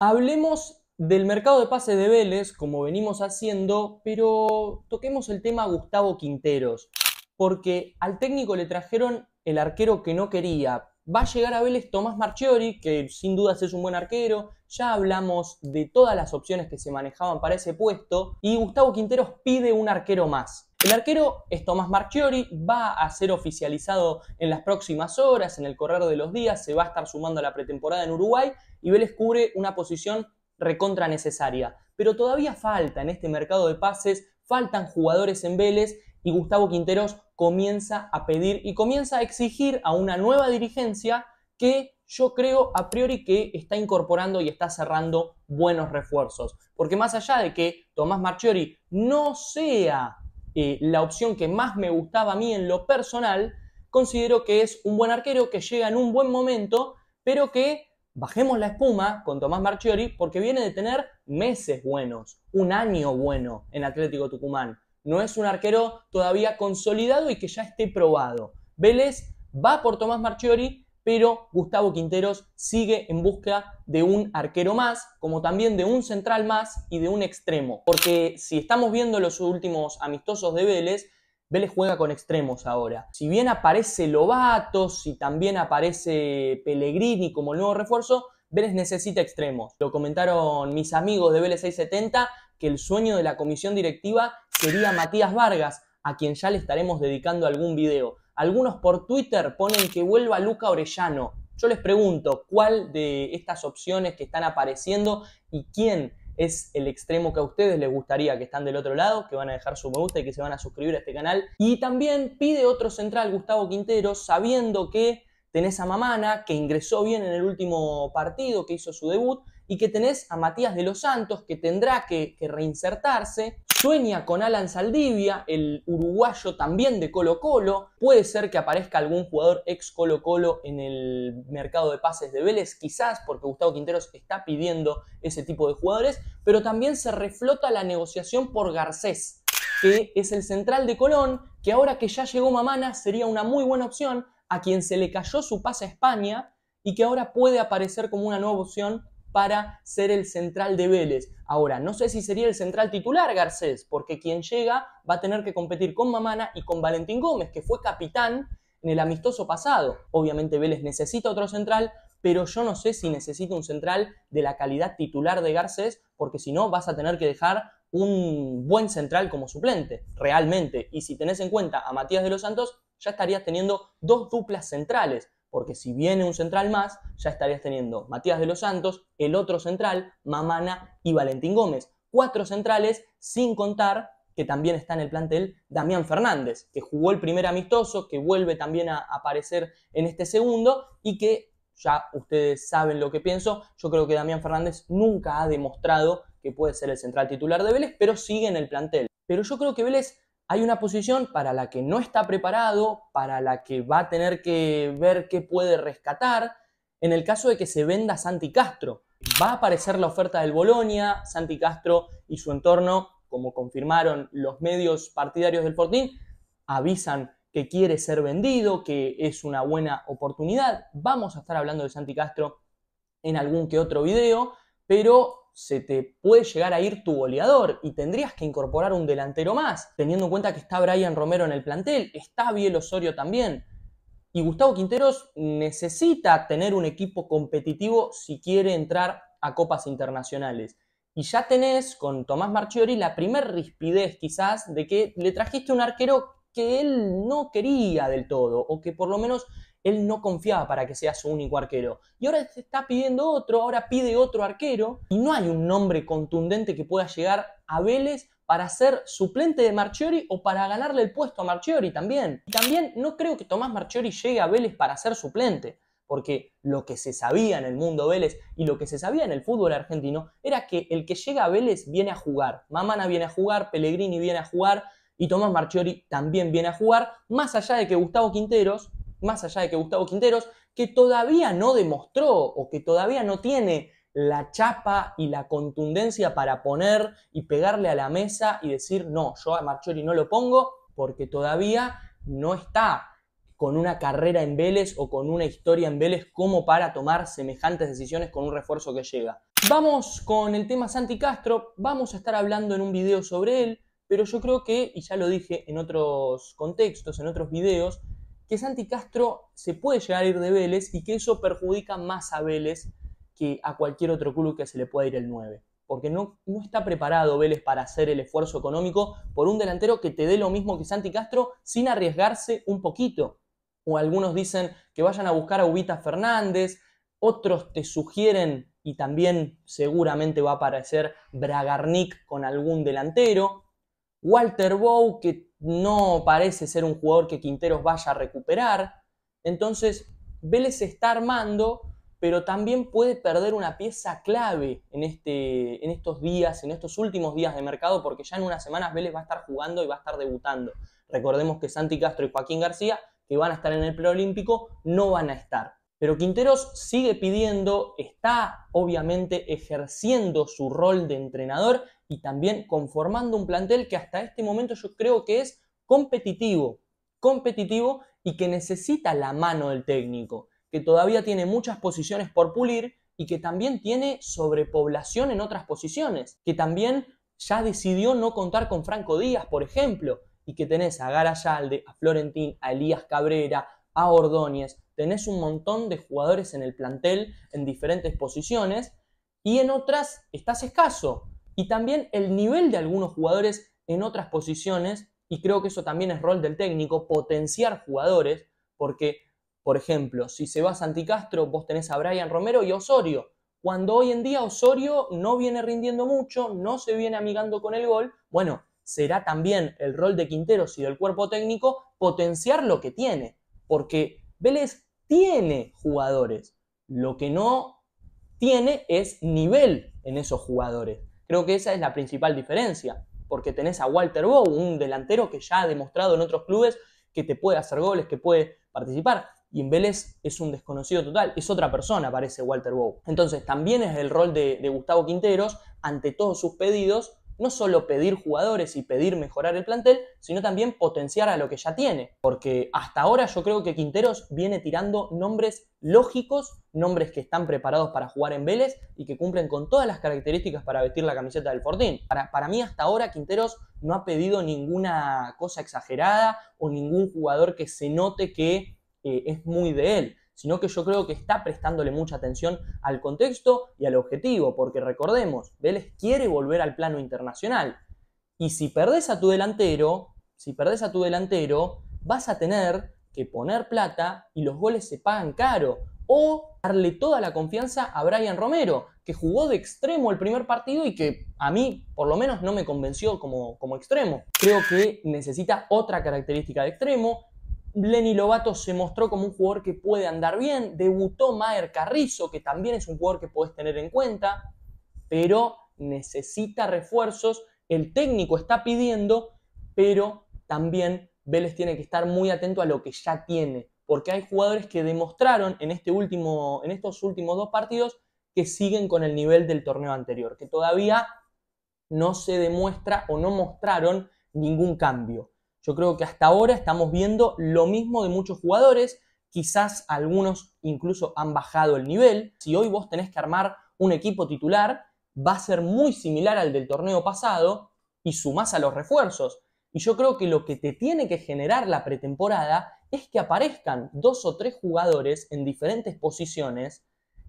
Hablemos del mercado de pases de Vélez, como venimos haciendo, pero toquemos el tema Gustavo Quinteros, porque al técnico le trajeron el arquero que no quería. Va a llegar a Vélez Tomás Marchiori, que sin dudas es un buen arquero. Ya hablamos de todas las opciones que se manejaban para ese puesto. Y Gustavo Quinteros pide un arquero más. El arquero es Tomás Marchiori, va a ser oficializado en las próximas horas, en el correr de los días, se va a estar sumando a la pretemporada en Uruguay y Vélez cubre una posición recontra necesaria. Pero todavía falta en este mercado de pases, faltan jugadores en Vélez y Gustavo Quinteros comienza a pedir y comienza a exigir a una nueva dirigencia que yo creo a priori que está incorporando y está cerrando buenos refuerzos. Porque más allá de que Tomás Marchiori no sea la opción que más me gustaba a mí en lo personal, considero que es un buen arquero que llega en un buen momento, pero que bajemos la espuma con Tomás Marchiori porque viene de tener meses buenos, un año bueno en Atlético Tucumán. No es un arquero todavía consolidado y que ya esté probado. Vélez va por Tomás Marchiori, pero Gustavo Quinteros sigue en busca de un arquero más, como también de un central más y de un extremo. Porque si estamos viendo los últimos amistosos de Vélez, Vélez juega con extremos ahora. Si bien aparece Lobato, si también aparece Pellegrini como nuevo refuerzo, Vélez necesita extremos. Lo comentaron mis amigos de Vélez 670 que el sueño de la comisión directiva sería Matías Vargas, a quien ya le estaremos dedicando algún video. Algunos por Twitter ponen que vuelva Luca Orellano. Yo les pregunto, ¿cuál de estas opciones que están apareciendo y quién es el extremo que a ustedes les gustaría que están del otro lado, que van a dejar su me gusta y que se van a suscribir a este canal? Y también pide otro central, Gustavo Quintero, sabiendo que tenés a Mamana, que ingresó bien en el último partido, que hizo su debut, y que tenés a Matías de los Santos, que tendrá que, que reinsertarse sueña con Alan Saldivia, el uruguayo también de Colo Colo. Puede ser que aparezca algún jugador ex Colo Colo en el mercado de pases de Vélez, quizás porque Gustavo Quinteros está pidiendo ese tipo de jugadores, pero también se reflota la negociación por Garcés, que es el central de Colón, que ahora que ya llegó Mamana sería una muy buena opción, a quien se le cayó su pase a España y que ahora puede aparecer como una nueva opción para ser el central de Vélez. Ahora, no sé si sería el central titular Garcés, porque quien llega va a tener que competir con Mamana y con Valentín Gómez, que fue capitán en el amistoso pasado. Obviamente Vélez necesita otro central, pero yo no sé si necesita un central de la calidad titular de Garcés, porque si no vas a tener que dejar un buen central como suplente, realmente. Y si tenés en cuenta a Matías de los Santos, ya estarías teniendo dos duplas centrales porque si viene un central más, ya estarías teniendo Matías de los Santos, el otro central, Mamana y Valentín Gómez. Cuatro centrales, sin contar que también está en el plantel Damián Fernández, que jugó el primer amistoso, que vuelve también a aparecer en este segundo y que ya ustedes saben lo que pienso. Yo creo que Damián Fernández nunca ha demostrado que puede ser el central titular de Vélez, pero sigue en el plantel. Pero yo creo que Vélez hay una posición para la que no está preparado, para la que va a tener que ver qué puede rescatar. En el caso de que se venda Santi Castro, va a aparecer la oferta del Bolonia, Santi Castro y su entorno, como confirmaron los medios partidarios del Fortín, avisan que quiere ser vendido, que es una buena oportunidad. Vamos a estar hablando de Santi Castro en algún que otro video, pero se te puede llegar a ir tu goleador y tendrías que incorporar un delantero más, teniendo en cuenta que está Brian Romero en el plantel, está Biel Osorio también. Y Gustavo Quinteros necesita tener un equipo competitivo si quiere entrar a copas internacionales. Y ya tenés con Tomás Marchiori la primer rispidez quizás de que le trajiste un arquero que él no quería del todo, o que por lo menos él no confiaba para que sea su único arquero. Y ahora se está pidiendo otro, ahora pide otro arquero y no hay un nombre contundente que pueda llegar a Vélez para ser suplente de Marchiori o para ganarle el puesto a Marchiori también. Y también no creo que Tomás Marchiori llegue a Vélez para ser suplente, porque lo que se sabía en el mundo Vélez y lo que se sabía en el fútbol argentino era que el que llega a Vélez viene a jugar. Mamana viene a jugar, Pellegrini viene a jugar y Tomás Marchiori también viene a jugar, más allá de que Gustavo Quinteros más allá de que Gustavo Quinteros, que todavía no demostró o que todavía no tiene la chapa y la contundencia para poner y pegarle a la mesa y decir, no, yo a Marchori no lo pongo porque todavía no está con una carrera en Vélez o con una historia en Vélez como para tomar semejantes decisiones con un refuerzo que llega. Vamos con el tema Santi Castro, vamos a estar hablando en un video sobre él, pero yo creo que, y ya lo dije en otros contextos, en otros videos, que Santi Castro se puede llegar a ir de Vélez y que eso perjudica más a Vélez que a cualquier otro club que se le pueda ir el 9. Porque no, no está preparado Vélez para hacer el esfuerzo económico por un delantero que te dé lo mismo que Santi Castro sin arriesgarse un poquito. O algunos dicen que vayan a buscar a Ubita Fernández, otros te sugieren, y también seguramente va a aparecer Bragarnik con algún delantero. Walter Bow, que no parece ser un jugador que Quinteros vaya a recuperar. Entonces, Vélez está armando, pero también puede perder una pieza clave este, en, estos días, en estos últimos días de mercado, porque ya en unas semanas Vélez va a estar jugando y va a estar debutando. Recordemos que Santi Castro y Joaquín García, que van a estar en el preolímpico, no van a estar. Pero Quinteros sigue pidiendo, está obviamente ejerciendo su rol de entrenador y también conformando un plantel que hasta este momento yo creo que es competitivo, competitivo y que necesita la mano del técnico, que todavía tiene muchas posiciones por pulir y que también tiene sobrepoblación en otras posiciones, que también ya decidió no contar con Franco Díaz, por ejemplo, y que tenés a Garayalde, a Florentín, a Elías Cabrera, a Ordóñez, tenés un montón de jugadores en el plantel en diferentes posiciones y en otras estás escaso y también el nivel de algunos jugadores en otras posiciones, y creo que eso también es rol del técnico, potenciar jugadores, porque, por ejemplo, si se va a Santi Castro, vos tenés a Brian Romero y Osorio. Cuando hoy en día Osorio no viene rindiendo mucho, no se viene amigando con el gol, bueno, será también el rol de Quinteros y del cuerpo técnico potenciar lo que tiene, porque Vélez tiene jugadores, lo que no tiene es nivel en esos jugadores. Creo que esa es la principal diferencia, porque tenés a Walter Bow, un delantero que ya ha demostrado en otros clubes que te puede hacer goles, que puede participar. Y en Vélez es un desconocido total, es otra persona, parece Walter Bow. Entonces, también es el rol de, de Gustavo Quinteros, ante todos sus pedidos, no solo pedir jugadores y pedir mejorar el plantel, sino también potenciar a lo que ya tiene. Porque hasta ahora yo creo que Quinteros viene tirando nombres lógicos, nombres que están preparados para jugar en Vélez y que cumplen con todas las características para vestir la camiseta del Fortín. Para, mí hasta ahora Quinteros no ha pedido ninguna cosa exagerada o ningún jugador que se note que eh, es muy de él sino que yo creo que está prestándole mucha atención al contexto y al objetivo, porque recordemos, Vélez quiere volver al plano internacional. Y si perdés a tu delantero, si perdés a tu delantero, vas a tener que poner plata y los goles se pagan caro. O darle toda la confianza a Brian Romero, que jugó de extremo el primer partido y que a mí, por lo menos, no me convenció como, como extremo. Creo que necesita otra característica de extremo, Lenny Lobato se mostró como un jugador que puede andar bien, debutó Maer Carrizo, que también es un jugador que podés tener en cuenta, pero necesita refuerzos, el técnico está pidiendo, pero también Vélez tiene que estar muy atento a lo que ya tiene, porque hay jugadores que demostraron en, este último, en estos últimos dos partidos que siguen con el nivel del torneo anterior, que todavía no se demuestra o no mostraron ningún cambio. Yo creo que hasta ahora estamos viendo lo mismo de muchos jugadores, quizás algunos incluso han bajado el nivel. Si hoy vos tenés que armar un equipo titular, va a ser muy similar al del torneo pasado y sumás a los refuerzos. Y yo creo que lo que te tiene que generar la pretemporada es que aparezcan dos o tres jugadores en diferentes posiciones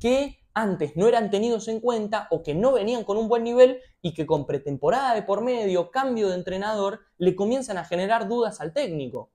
que antes no eran tenidos en cuenta o que no venían con un buen nivel y que con pretemporada de por medio, cambio de entrenador, le comienzan a generar dudas al técnico.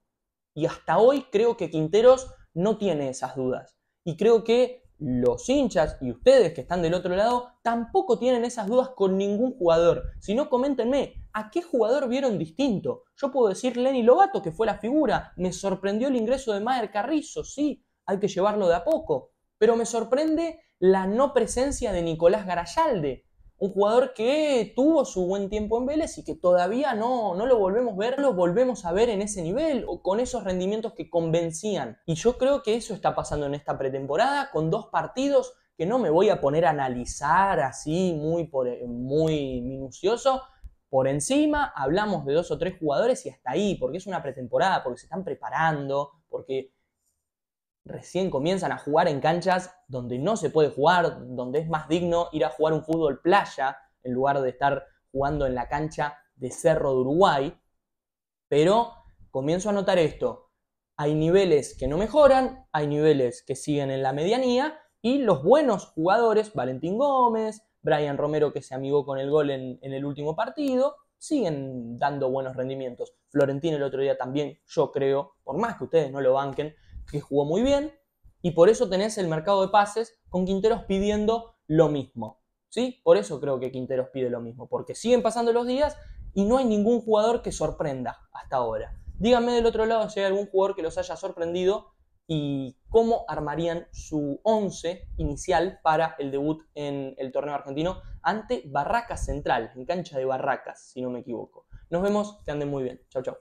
Y hasta hoy creo que Quinteros no tiene esas dudas. Y creo que los hinchas y ustedes que están del otro lado tampoco tienen esas dudas con ningún jugador. Si no, coméntenme, ¿a qué jugador vieron distinto? Yo puedo decir Lenny Lobato, que fue la figura. Me sorprendió el ingreso de Maer Carrizo, sí, hay que llevarlo de a poco. Pero me sorprende la no presencia de Nicolás Garayalde, un jugador que tuvo su buen tiempo en Vélez y que todavía no, no lo volvemos a ver, lo volvemos a ver en ese nivel o con esos rendimientos que convencían. Y yo creo que eso está pasando en esta pretemporada, con dos partidos que no me voy a poner a analizar así muy, eh, muy minucioso. Por encima hablamos de dos o tres jugadores y hasta ahí, porque es una pretemporada, porque se están preparando, porque recién comienzan a jugar en canchas donde no se puede jugar, donde es más digno ir a jugar un fútbol playa en lugar de estar jugando en la cancha de Cerro de Uruguay. Pero comienzo a notar esto. Hay niveles que no mejoran, hay niveles que siguen en la medianía y los buenos jugadores, Valentín Gómez, Brian Romero que se amigó con el gol en, el último partido, siguen dando buenos rendimientos. Florentino el otro día también, yo creo, por más que ustedes no lo banquen, que jugó muy bien, y por eso tenés el mercado de pases con Quinteros pidiendo lo mismo. ¿Sí? Por eso creo que Quinteros pide lo mismo, porque siguen pasando los días y no hay ningún jugador que sorprenda hasta ahora. Díganme del otro lado si hay algún jugador que los haya sorprendido y cómo armarían su 11 inicial para el debut en el torneo argentino ante Barracas Central, en cancha de Barracas, si no me equivoco. Nos vemos, que anden muy bien. Chau, chau.